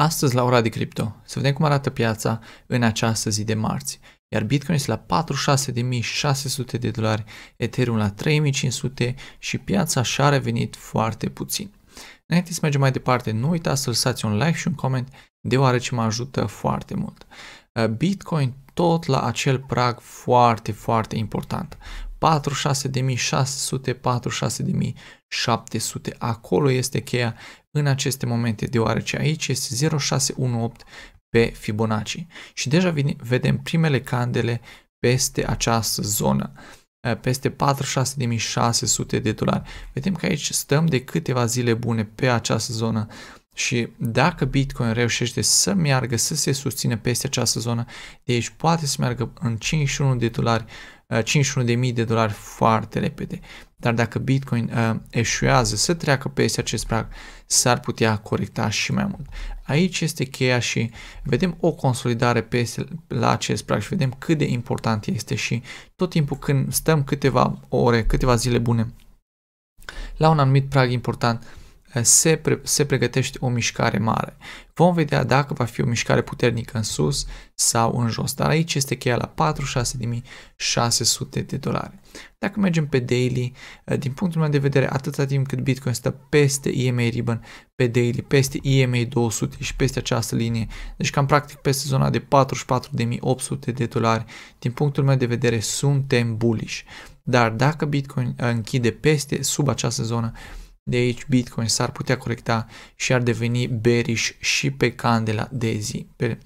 Astăzi la ora de cripto, să vedem cum arată piața în această zi de marți. Iar Bitcoin este la 46.600 de dolari, Ethereum la 3.500 și piața și-a revenit foarte puțin. Înainte să mergem mai departe, nu uitați să lăsați un like și un coment, deoarece mă ajută foarte mult. Bitcoin tot la acel prag foarte, foarte important. 46.600-46.700. Acolo este cheia în aceste momente, deoarece aici este 0618 pe Fibonacci. Și deja vedem primele candele peste această zonă eh, peste 46.600 de dolari. Vedem că aici stăm de câteva zile bune pe această zonă și dacă Bitcoin reușește să meargă, să se susțină peste această zonă, de aici poate să meargă în 51 de dolari, 51.000 uh, de dolari foarte repede. Dar dacă Bitcoin uh, eșuează să treacă peste acest prag, s-ar putea corecta și mai mult. Aici este cheia și vedem o consolidare peste la acest prag și vedem cât de important este și tot timpul când stăm câteva ore, câteva zile bune la un anumit prag important, se, pre, se pregătește o mișcare mare. Vom vedea dacă va fi o mișcare puternică în sus sau în jos, dar aici este cheia la 46.600 de dolari. Dacă mergem pe daily, eh, din punctul meu de vedere, atâta timp cât Bitcoin stă peste EMA Ribbon, pe daily, peste EMA 200 și peste această linie, deci cam practic peste zona de 44.800 de dolari, din punctul meu de vedere suntem bullish. Dar dacă Bitcoin eh, închide peste, sub această zonă, de aici Bitcoin s-ar putea corecta și ar deveni bearish și pe candela de zi, pe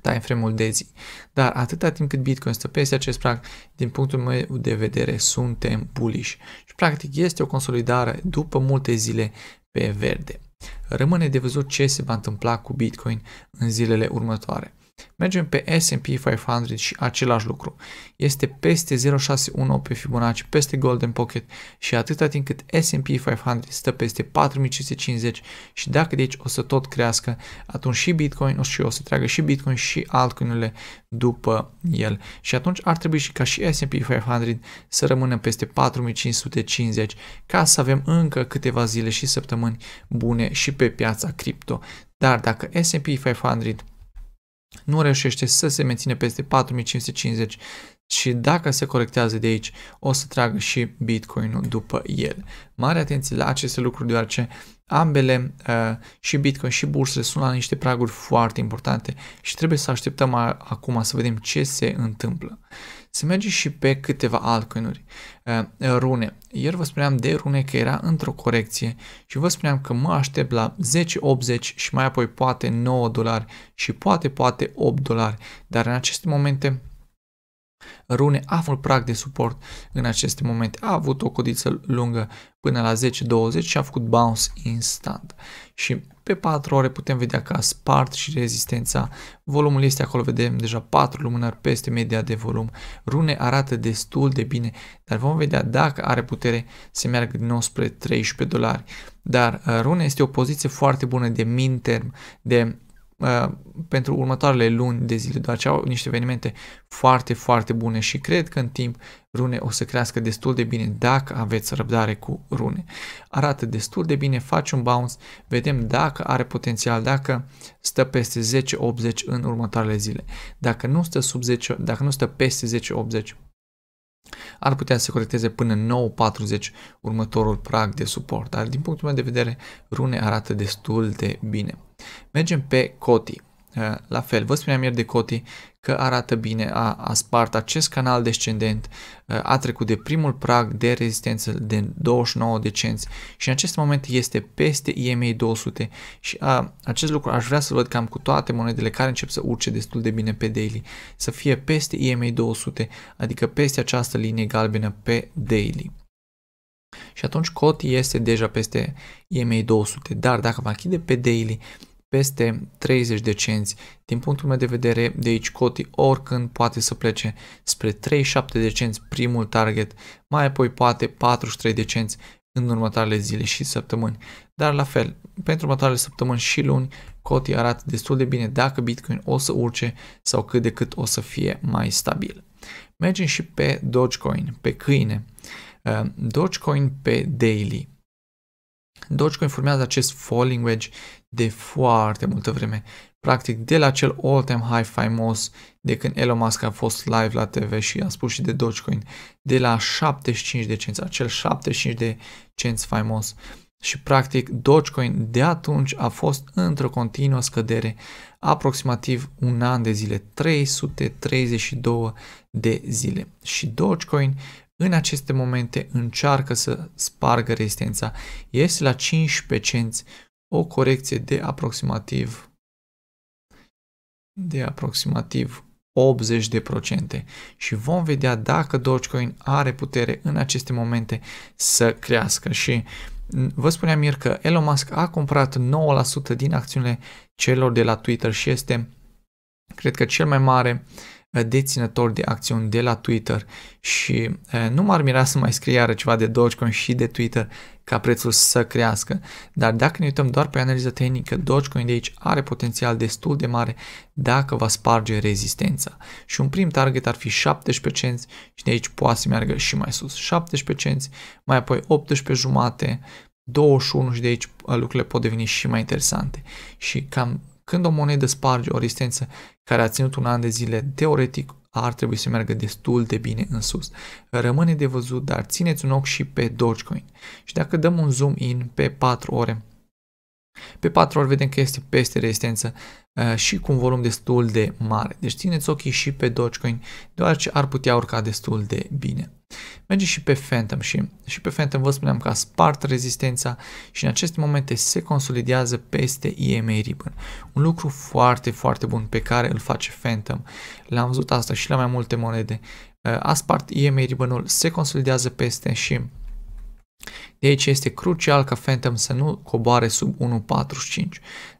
timeframe-ul de zi. Dar atâta timp cât Bitcoin stă peste acest prag, din punctul meu de vedere, suntem bullish. Și practic este o consolidare după multe zile pe verde. Rămâne de văzut ce se va întâmpla cu Bitcoin în zilele următoare. Mergem pe S&P 500 și același lucru. Este peste 0,61 pe Fibonacci, peste Golden Pocket și atâta timp cât S&P 500 stă peste 4550 și dacă de aici o să tot crească, atunci și Bitcoin o să, o să treagă și Bitcoin și altcoinurile după el. Și atunci ar trebui și ca și S&P 500 să rămână peste 4550 ca să avem încă câteva zile și săptămâni bune și pe piața cripto. Dar dacă S&P 500 nu reușește să se menține peste 4550 și dacă se corectează de aici, o să tragă și Bitcoin-ul după el. Mare atenție la aceste lucruri, deoarece ambele, uh, și Bitcoin și bursele, sunt la niște praguri foarte importante și trebuie să așteptăm acum să vedem ce se întâmplă. Se merge și pe câteva altcoinuri. Uh, rune. Ieri vă spuneam de rune că era într-o corecție și vă spuneam că mă aștept la 10-80 și mai apoi poate 9 dolari și poate poate 8 dolari, dar în aceste momente Rune a avut prag de suport în aceste momente. A avut o codiță lungă până la 10-20 și a făcut bounce instant. Și pe 4 ore putem vedea că a spart și rezistența. Volumul este acolo, vedem deja 4 lumânări peste media de volum. Rune arată destul de bine, dar vom vedea dacă are putere să meargă din nou spre 13 dolari. Dar uh, Rune este o poziție foarte bună de min term, de Uh, pentru următoarele luni de zile, doar ce au niște evenimente foarte, foarte bune și cred că în timp rune o să crească destul de bine dacă aveți răbdare cu rune. Arată destul de bine, faci un bounce, vedem dacă are potențial, dacă stă peste 10-80 în următoarele zile. Dacă nu stă sub 10, dacă nu stă peste 10-80, ar putea să corecteze până 9.40 următorul prag de suport, dar din punctul meu de vedere rune arată destul de bine. Mergem pe Coti. Eh, la fel, vă spuneam ieri de Coti că arată bine, a, a spart acest canal descendent, uh, a trecut de primul prag de rezistență de 29 de cenți și în acest moment este peste EMA 200 și a, acest lucru aș vrea să văd cam cu toate monedele care încep să urce destul de bine pe daily, să fie peste EMA 200, adică peste această linie galbenă pe daily. Și atunci cot este deja peste EMA 200, dar dacă va închide pe daily, peste 30 de cenți. Din punctul meu de vedere, de aici Coti oricând poate să plece spre 37 de cenți primul target, mai apoi poate 43 de cenți în următoarele zile și săptămâni. Dar la fel, pentru următoarele săptămâni și luni, Coti arată destul de bine dacă Bitcoin o să urce sau cât de cât o să fie mai stabil. Mergem și pe Dogecoin, pe câine. Uh, Dogecoin pe daily. Dogecoin formează acest falling wedge de foarte multă vreme. Practic de la cel all-time high faimos de când Elon Musk a fost live la TV și a spus și de Dogecoin, de la 75 de cenți, acel 75 de cenți faimos. Și practic Dogecoin de atunci a fost într-o continuă scădere aproximativ un an de zile, 332 de zile. Și Dogecoin în aceste momente încearcă să spargă rezistența. Este la 15 cenți o corecție de aproximativ de aproximativ 80% și vom vedea dacă Dogecoin are putere în aceste momente să crească și vă spuneam ieri că Elon Musk a cumpărat 9% din acțiunile celor de la Twitter și este cred că cel mai mare uh, deținător de acțiuni de la Twitter și nu m-ar mira să mai scrie iară ceva de Dogecoin și de Twitter ca prețul să crească, dar dacă ne uităm doar pe analiză tehnică, Dogecoin de aici are potențial destul de mare dacă va sparge rezistența și un prim target ar fi 17 cenți și de aici poate să meargă și mai sus 17 cenți, mai apoi 18 jumate, 21 și de aici lucrurile pot deveni și mai interesante și cam când o monedă sparge o rezistență care a ținut un an de zile, teoretic ar trebui să meargă destul de bine în sus. Rămâne de văzut, dar țineți un ochi și pe Dogecoin. Și dacă dăm un zoom in pe 4 ore, pe 4 ori vedem că este peste rezistență uh, și cu un volum destul de mare. Deci țineți ochii și pe Dogecoin, deoarece ar putea urca destul de bine. Merge și pe Phantom și, și pe Phantom vă spuneam că a spart rezistența și în aceste momente se consolidează peste EMA Ribbon. Un lucru foarte, foarte bun pe care îl face Phantom. L-am văzut asta și la mai multe monede. Uh, a spart EMA Ribbon-ul, se consolidează peste și deci este crucial ca Phantom să nu coboare sub 1.45.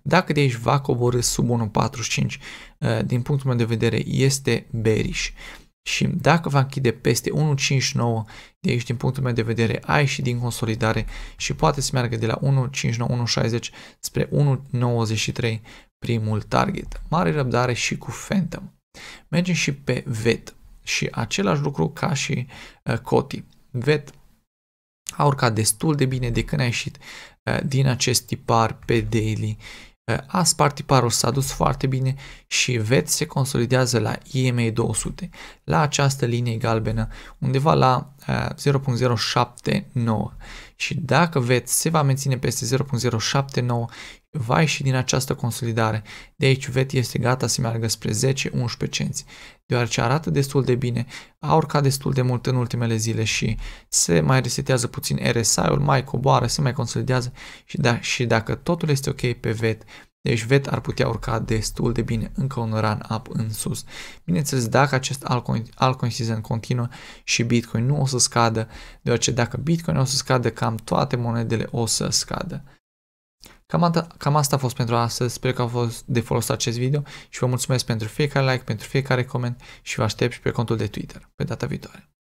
Dacă de aici va coborâ sub 1.45, eh, din punctul meu de vedere este bearish. Și dacă va închide peste 1.59, de aici din punctul meu de vedere ai și din consolidare și poate să meargă de la 1.59, 1.60 spre 1.93 primul target. Mare răbdare și cu Phantom. Mergem și pe VET și același lucru ca și uh, COTI. VET a urcat destul de bine de când a ieșit uh, din acest tipar pe daily. Uh, a spart tiparul, s-a dus foarte bine și veți se consolidează la IMA 200, la această linie galbenă, undeva la 0.079 uh, și dacă veți se va menține peste 0.079 va ieși din această consolidare. De aici VET este gata să meargă spre 10-11 cenți, deoarece arată destul de bine, a urcat destul de mult în ultimele zile și se mai resetează puțin RSI-ul, mai coboară, se mai consolidează și, da, și dacă totul este ok pe VET, deci VET ar putea urca destul de bine încă un run-up în sus. Bineînțeles, dacă acest altcoin, altcoin season continuă și Bitcoin nu o să scadă, deoarece dacă Bitcoin o să scadă, cam toate monedele o să scadă. Cam, at- cam asta a fost pentru astăzi, sper că a fost de folos acest video și vă mulțumesc pentru fiecare like, pentru fiecare coment și vă aștept și pe contul de Twitter. Pe data viitoare!